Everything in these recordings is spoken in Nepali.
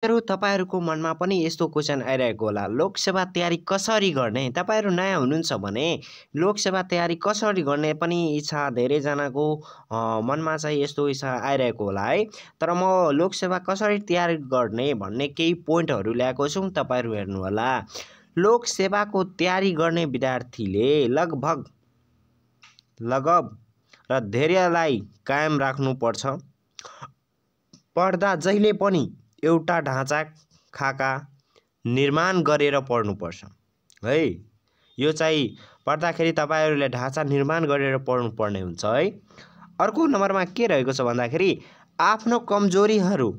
साथीहरू तपाईँहरूको मनमा पनि यस्तो क्वेसन आइरहेको होला लोकसेवा तयारी कसरी गर्ने तपाईँहरू नयाँ हुनुहुन्छ भने लोकसेवा तयारी कसरी गर्ने पनि इच्छा धेरैजनाको मनमा चाहिँ यस्तो इच्छा आइरहेको होला है तर म लोकसेवा कसरी तयारी गर्ने भन्ने केही पोइन्टहरू ल्याएको छु तपाईँहरू हेर्नुहोला लोकसेवाको तयारी गर्ने विद्यार्थीले लगभग लगभग र धैर्यलाई कायम राख्नुपर्छ पढ्दा जहिले पनि एउटा ढाँचा खाका निर्माण गरेर पढ्नुपर्छ है यो चाहिँ पढ्दाखेरि तपाईँहरूले ढाँचा निर्माण गरेर पढ्नु पर्ने हुन्छ है अर्को नम्बरमा के रहेको छ भन्दाखेरि आफ्नो कमजोरीहरू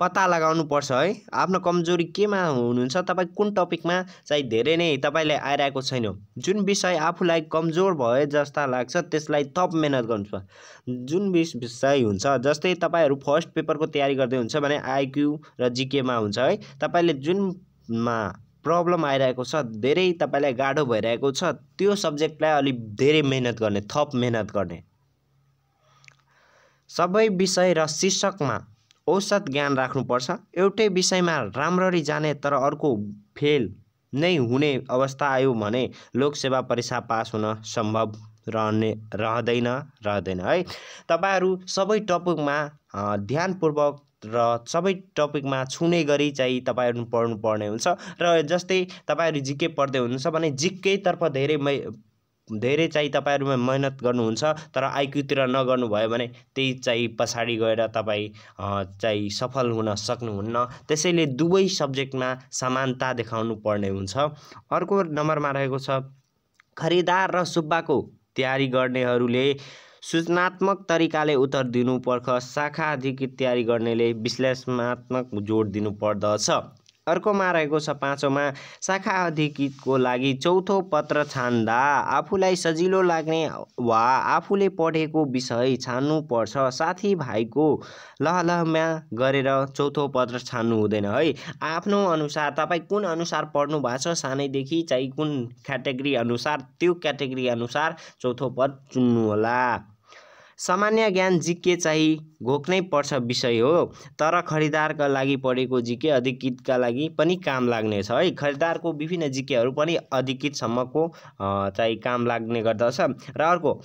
पत्ता लगाउनु पर्छ है आफ्नो कमजोरी केमा हुनुहुन्छ तपाईँ कुन टपिकमा चाहिँ धेरै नै तपाईँले आइरहेको छैन जुन विषय आफूलाई कमजोर भए जस्ता लाग्छ त्यसलाई थप मेहनत गर्नुपर्छ जुन विषय हुन्छ जस्तै तपाईँहरू फर्स्ट पेपरको तयारी गर्दै हुन्छ भने आइक्यू र जिकेमा हुन्छ है तपाईँले जुनमा प्रब्लम आइरहेको छ धेरै तपाईँलाई गाह्रो भइरहेको छ त्यो सब्जेक्टलाई अलिक धेरै मेहनत गर्ने थप मेहनत गर्ने सबै विषय र शीर्षकमा औसत ज्ञान राख्नुपर्छ एउटै विषयमा राम्ररी जाने तर अर्को फेल नै हुने अवस्था आयो भने लोकसेवा परीक्षा पास हुन सम्भव रहने रहँदैन रहँदैन है तपाईँहरू सबै टपिकमा ध्यानपूर्वक र सबै टपिकमा छुने गरी चाहिँ तपाईँहरू पर्ने हुन्छ र जस्तै तपाईँहरू जिके पढ्दै हुनुहुन्छ भने जिकेतर्फ धेरै मै धेरै चाहिँ तपाईँहरूमा मेहनत गर्नुहुन्छ तर आइक्यूतिर नगर्नुभयो भने त्यही चाहिँ पछाडि गएर तपाईँ चाहिँ सफल हुन सक्नुहुन्न त्यसैले दुवै सब्जेक्टमा समानता देखाउनु पर्ने हुन्छ अर्को नम्बरमा रहेको छ खरिदार र सुब्बाको तयारी गर्नेहरूले सूचनात्मक तरिकाले उत्तर दिनुपर्छ शाखा अधिकृत तयारी गर्नेले विश्लेषणात्मक जोड दिनुपर्दछ अर्कोमा रहेको छ पाँचौँमा शाखा अधिकृतको लागि चौथो पत्र छान्दा आफूलाई सजिलो लाग्ने वा आफूले पढेको विषय छान्नुपर्छ साथीभाइको लहलहमा गरेर चौथो पत्र छान्नु हुँदैन है आफ्नो अनुसार तपाईँ कुन अनुसार पढ्नु भएको छ सानैदेखि चाहिँ कुन क्याटेगरी अनुसार त्यो क्याटेगरी अनुसार चौथो पद चुन्नुहोला सामान्य ज्ञान जिके चाहिँ घोक्नै पर्छ विषय हो तर खरिदारका लागि पढेको जिके अधिकृतका लागि पनि काम लाग्नेछ है खरिदारको विभिन्न जिकेहरू पनि अधिकृतसम्मको चाहिँ काम लाग्ने गर्दछ र अर्को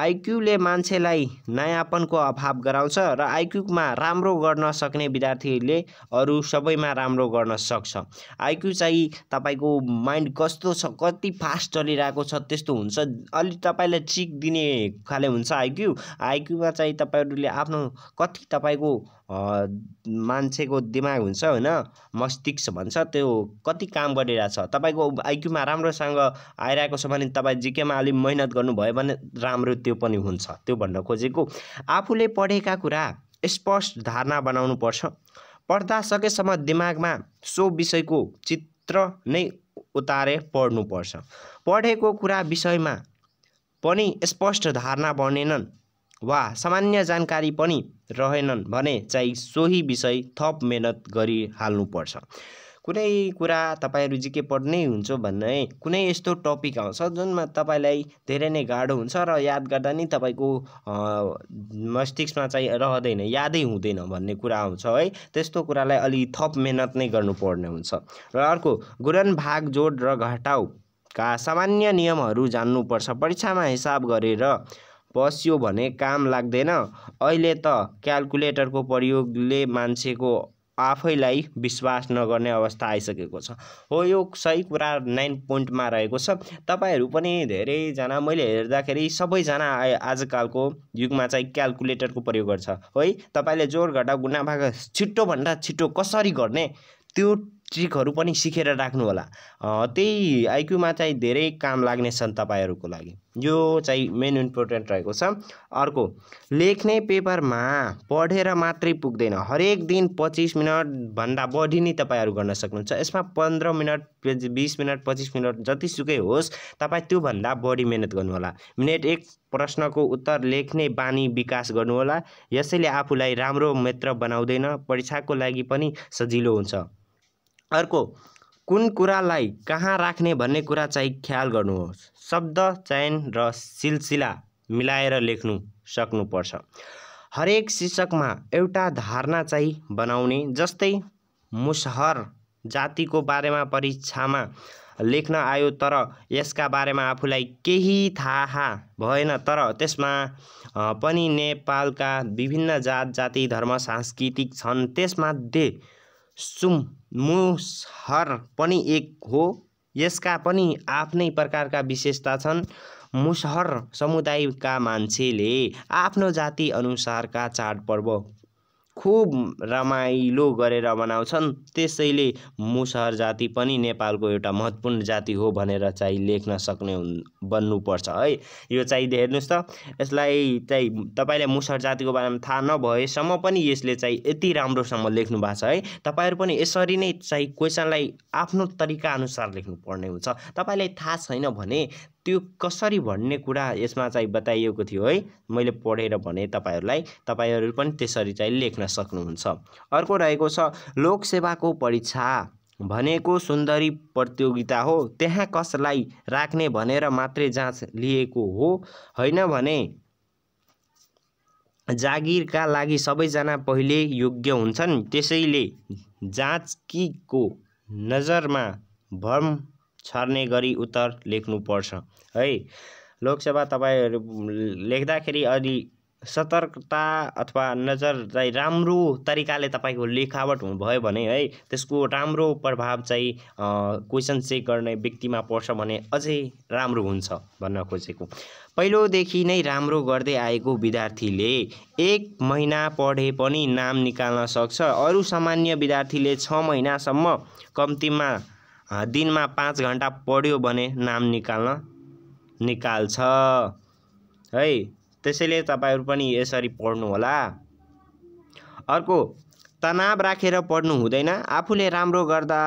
आइक्यूले मान्छेलाई नयाँपनको अभाव गराउँछ र आइक्यूमा राम्रो गर्न सक्ने विद्यार्थीहरूले अरू सबैमा राम्रो गर्न सक्छ आइक्यू चाहिँ तपाईँको माइन्ड कस्तो छ कति फास्ट चलिरहेको छ त्यस्तो हुन्छ अलि तपाईँलाई चिक दिने खाले हुन्छ आइक्यू आइक्यूमा चाहिँ तपाईँहरूले आफ्नो कति तपाईँको मान्छेको दिमाग हुन्छ होइन मस्तिष्क भन्छ त्यो कति काम गरिरहेछ तपाईँको आइक्यूमा राम्रोसँग आइरहेको छ भने तपाईँ जिकेमा अलिक मिहिनेत गर्नुभयो भने राम्रो त्यो पनि हुन्छ त्यो भन्न खोजेको आफूले पढेका कुरा स्पष्ट धारणा बनाउनु पर्छ पढ्दा सकेसम्म दिमागमा सो विषयको चित्र नै उतारे पढ्नुपर्छ पढेको कुरा विषयमा पनि स्पष्ट धारणा बनेनन् वा सामान्य जानकारी पनि रहेनन् भने चाहिँ सोही विषय थप मेहनत गरिहाल्नुपर्छ कुनै कुरा तपाईँहरू जिके पढ्नै हुन्छ भन्ने कुनै यस्तो टपिक आउँछ जुनमा तपाईँलाई धेरै नै गाह्रो हुन्छ र याद गर्दा नि तपाईँको मस्तिष्कमा चाहिँ रहँदैन यादै हुँदैन भन्ने कुरा आउँछ है त्यस्तो कुरालाई अलि थप मेहनत नै गर्नुपर्ने हुन्छ र अर्को गुणन भाग जोड र घटाउका सामान्य नियमहरू जान्नुपर्छ परीक्षामा हिसाब गरेर बस्यो भने काम लाग्दैन अहिले त क्यालकुलेटरको प्रयोगले मान्छेको आफैलाई विश्वास नगर्ने अवस्था आइसकेको छ हो यो सही कुरा नाइन पोइन्टमा रहेको छ तपाईँहरू पनि धेरैजना मैले हेर्दाखेरि सबैजना आजकालको युगमा चाहिँ क्यालकुलेटरको प्रयोग गर्छ है तपाईँले जोड गुना भाग छिटोभन्दा छिटो कसरी गर्ने त्यो ट्रिकहरू पनि सिकेर राख्नु राख्नुहोला त्यही आइक्यूमा चाहिँ धेरै काम लाग्नेछन् तपाईँहरूको लागि यो चाहिँ मेन इम्पोर्टेन्ट रहेको छ अर्को लेख्ने पेपरमा पढेर मात्रै पुग्दैन हरेक दिन पच्चिस मिनटभन्दा बढी नै तपाईँहरू गर्न सक्नुहुन्छ यसमा पन्ध्र मिनट बिस मिनट पच्चिस मिनट जतिसुकै होस् तपाईँ त्योभन्दा बढी मिहिनेत गर्नुहोला मिनेट एक प्रश्नको उत्तर लेख्ने बानी विकास गर्नुहोला यसैले आफूलाई राम्रो मित्र बनाउँदैन परीक्षाको लागि पनि सजिलो हुन्छ अर्को कुन कुरालाई कहाँ राख्ने भन्ने कुरा चाहिँ ख्याल गर्नुहोस् शब्द चयन र सिलसिला मिलाएर लेख्नु सक्नुपर्छ हरेक शीर्षकमा एउटा धारणा चाहिँ बनाउने जस्तै मुसहर जातिको बारेमा परीक्षामा लेख्न आयो तर यसका बारेमा आफूलाई केही थाहा भएन तर त्यसमा पनि नेपालका विभिन्न जात जाति धर्म सांस्कृतिक छन् त्यसमध्ये सुम मुसहर पनि एक हो यसका पनि आफ्नै प्रकारका विशेषता छन् मुसहर समुदायका मान्छेले आफ्नो जाति अनुसारका चाडपर्व खुब रमाइलो गरेर मनाउँछन् त्यसैले मुसहर जाति पनि नेपालको एउटा महत्त्वपूर्ण जाति हो भनेर चाहिँ लेख्न सक्ने बन्नुपर्छ है यो चाहिँ हेर्नुहोस् त यसलाई चाहिँ तपाईँलाई मुसहर जातिको बारेमा थाहा नभएसम्म पनि यसले चाहिँ यति राम्रोसँग लेख्नु भएको छ है तपाईँहरू पनि यसरी नै चाहिँ क्वेसनलाई आफ्नो तरिकाअनुसार पर्ने हुन्छ तपाईँलाई थाहा छैन भने त्यो कसरी भन्ने कुरा यसमा चाहिँ बताइएको थियो है मैले पढेर भने तपाईँहरूलाई तपाईँहरू पनि त्यसरी चाहिँ लेख्न सक्नुहुन्छ अर्को रहेको छ लोकसेवाको परीक्षा भनेको सुन्दरी प्रतियोगिता हो त्यहाँ कसलाई राख्ने भनेर मात्रै जाँच लिएको हो होइन भने जागिरका लागि सबैजना पहिले योग्य हुन्छन् त्यसैले जाँच जाँचकीको नजरमा भ्रम छर्ने गरी उत्तर लेख्नुपर्छ है लोकसभा तपाईँहरू लेख्दाखेरि अलि सतर्कता अथवा नजर चाहिँ राम्रो तरिकाले तपाईँको लेखावट हुनुभयो भने है त्यसको राम्रो प्रभाव चाहिँ क्वेसन चेक गर्ने व्यक्तिमा पर्छ भने अझै राम्रो हुन्छ भन्न खोजेको पहिलोदेखि नै राम्रो गर्दै आएको विद्यार्थीले एक महिना पढे पनि नाम निकाल्न सक्छ अरू सामान्य विद्यार्थीले छ महिनासम्म कम्तीमा दिनमा पाँच घन्टा पढ्यो भने नाम निकाल्न निकाल्छ है त्यसैले तपाईँहरू पनि यसरी पढ्नुहोला अर्को तनाव राखेर पढ्नु हुँदैन आफूले राम्रो गर्दा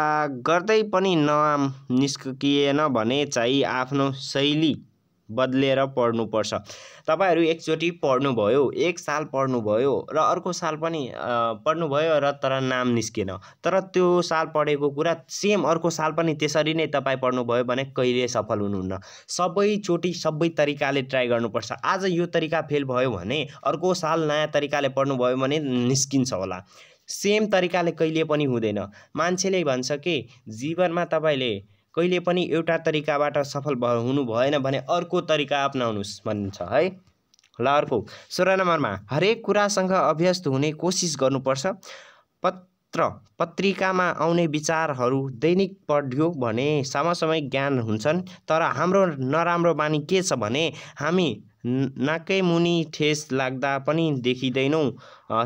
गर्दै पनि नाम निस्किएन भने चाहिँ आफ्नो शैली बदलेर पढ्नुपर्छ तपाईँहरू एकचोटि पढ्नुभयो एक साल पढ्नुभयो र अर्को साल पनि पढ्नुभयो र तर नाम निस्केन तर त्यो साल पढेको कुरा सेम अर्को साल पनि त्यसरी नै तपाईँ पढ्नुभयो भने कहिले सफल हुनुहुन्न सबैचोटि सबै तरिकाले ट्राई गर्नुपर्छ आज यो तरिका फेल भयो भने अर्को साल नयाँ तरिकाले पढ्नुभयो भने निस्किन्छ होला सेम तरिकाले कहिले पनि हुँदैन मान्छेले भन्छ कि जीवनमा तपाईँले कहिले पनि एउटा तरिकाबाट सफल हुनु भएन भने अर्को तरिका अप्नाउनुहोस् भनिन्छ है ल अर्को सोह्र नम्बरमा हरेक कुरासँग अभ्यस्त हुने कोसिस गर्नुपर्छ पत् पत्र पत्रिकामा आउने विचारहरू दैनिक पढ्यो भने समसमय ज्ञान हुन्छन् तर हाम्रो नराम्रो बानी के छ भने हामी मुनि ठेस लाग्दा पनि देखिँदैनौँ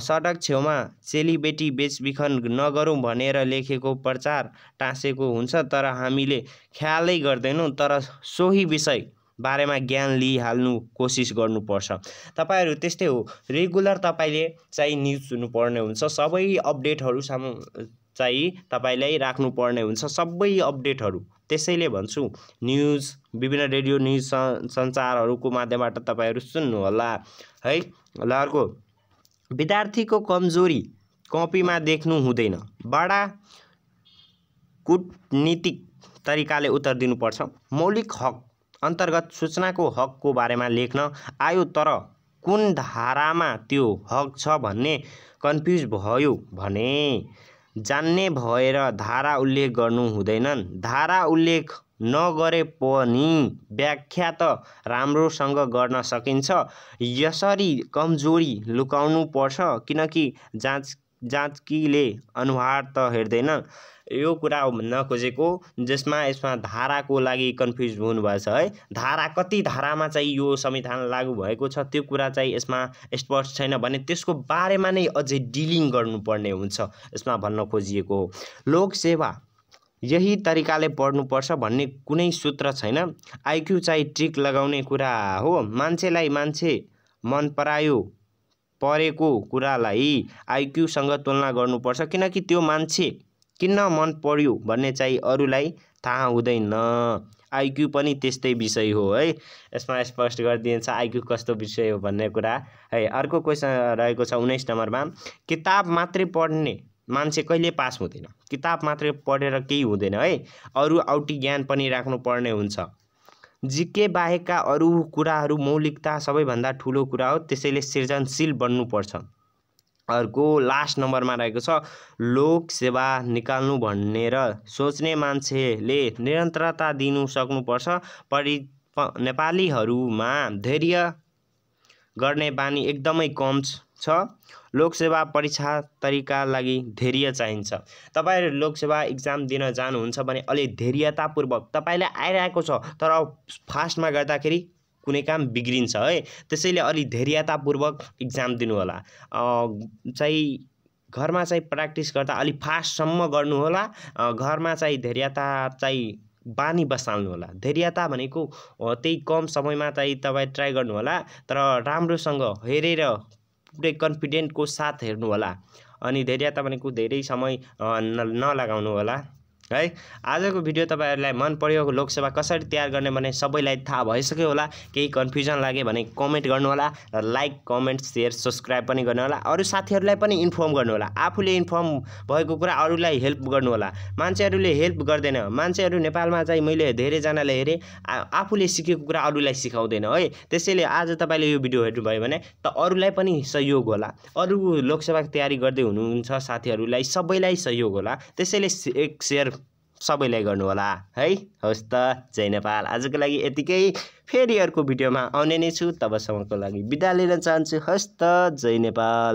सडक छेउमा चेलीबेटी बेचबिखन नगरौँ भनेर लेखेको प्रचार टाँसेको हुन्छ तर हामीले ख्यालै गर्दैनौँ तर सोही विषय बारेमा ज्ञान लिइहाल्नु कोसिस गर्नुपर्छ तपाईँहरू त्यस्तै हो रेगुलर तपाईँले चाहिँ न्युज सुन्नुपर्ने हुन्छ सबै सामु चाहिँ तपाईँलाई राख्नुपर्ने हुन्छ सबै अपडेटहरू त्यसैले भन्छु न्युज विभिन्न रेडियो न्युज सञ्चारहरूको माध्यमबाट तपाईँहरू सुन्नुहोला है ल अर्को विद्यार्थीको कमजोरी कपीमा देख्नु हुँदैन बडा कुटनीतिक तरिकाले उत्तर दिनुपर्छ मौलिक हक अन्तर्गत सूचनाको हकको बारेमा लेख्न आयो तर कुन धारामा त्यो हक छ भन्ने कन्फ्युज भयो भने जान्ने भएर धारा उल्लेख गर्नु हुँदैनन् धारा उल्लेख नगरे पनि व्याख्या त राम्रोसँग गर्न सकिन्छ यसरी कमजोरी लुकाउनु पर्छ किनकि जाँच जाँचकीले अनुहार त हेर्दैन यो कुरा भन्न खोजेको जसमा यसमा धाराको लागि कन्फ्युज छ है धारा कति धारामा चाहिँ यो संविधान लागु भएको छ त्यो कुरा चाहिँ यसमा स्पष्ट छैन भने त्यसको बारेमा नै अझै डिलिङ गर्नुपर्ने हुन्छ यसमा भन्न खोजिएको लोकसेवा यही तरिकाले पढ्नुपर्छ भन्ने कुनै सूत्र छैन आइक्यू चाहिँ ट्रिक लगाउने कुरा हो मान्छेलाई मान्छे मन परायो परेको कुरालाई आइक्यूसँग तुलना गर्नुपर्छ किनकि त्यो मान्छे किन मन पर्यो भन्ने चाहिँ अरूलाई थाहा हुँदैन आइक्यू पनि त्यस्तै विषय हो है यसमा स्पष्ट गरिदिन्छ आइक्यू कस्तो विषय हो भन्ने कुरा है अर्को क्वेसन रहेको छ उन्नाइस नम्बरमा किताब मात्रै पढ्ने मान्छे कहिले पास हुँदैन किताब मात्रै पढेर केही हुँदैन है अरू आउटी ज्ञान पनि राख्नुपर्ने हुन्छ जिके बाहेकका अरू कुराहरू मौलिकता सबैभन्दा ठुलो कुरा हो त्यसैले सृजनशील बन्नुपर्छ अर्को लास्ट नम्बरमा रहेको छ लोक सेवा निकाल्नु भनेर सोच्ने मान्छेले निरन्तरता दिनु सक्नुपर्छ परि नेपालीहरूमा धैर्य गर्ने बानी एकदमै कम छ छ लोकसेवा परीक्षा तरिका लागि धैर्य चाहिन्छ तपाईँ लोकसेवा इक्जाम दिन जानुहुन्छ भने अलि धैर्यतापूर्वक तपाईँलाई आइरहेको छ तर फास्टमा गर्दाखेरि कुनै काम बिग्रिन्छ है त्यसैले अलि धैर्यतापूर्वक इक्जाम दिनुहोला चाहिँ घरमा चाहिँ प्र्याक्टिस गर्दा अलिक फास्टसम्म गर्नुहोला घरमा चाहिँ धैर्यता चाहिँ बानी बसाल्नु होला धैर्यता भनेको त्यही कम समयमा चाहिँ तपाईँ ट्राई गर्नुहोला तर राम्रोसँग हेरेर थुप्रै कन्फिडेन्टको साथ होला अनि धैर्यता भनेको धेरै समय नलगाउनु होला है आजको भिडियो तपाईँहरूलाई मन पऱ्यो लोकसेवा कसरी तयार गर्ने भने सबैलाई थाहा भइसक्यो होला केही कन्फ्युजन लाग्यो भने कमेन्ट गर्नुहोला र लाइक कमेन्ट सेयर सब्सक्राइब पनि गर्नुहोला अरू साथीहरूलाई पनि इन्फर्म गर्नुहोला आफूले इन्फर्म भएको कुरा अरूलाई हेल्प गर्नुहोला मान्छेहरूले हेल्प गर्दैन मान्छेहरू नेपालमा चाहिँ मैले धेरैजनाले हेरेँ आफूले सिकेको कुरा अरूलाई सिकाउँदैन है त्यसैले आज तपाईँले यो भिडियो हेर्नुभयो भने त अरूलाई पनि सहयोग होला अरू लोकसेवाको तयारी गर्दै हुनुहुन्छ साथीहरूलाई सबैलाई सहयोग होला त्यसैले एक सेयर सबैलाई गर्नुहोला है हवस् त जय नेपाल आजको लागि यतिकै फेरि अर्को भिडियोमा आउने नै छु तबसम्मको लागि बिदा लिन चाहन्छु हस् त जय नेपाल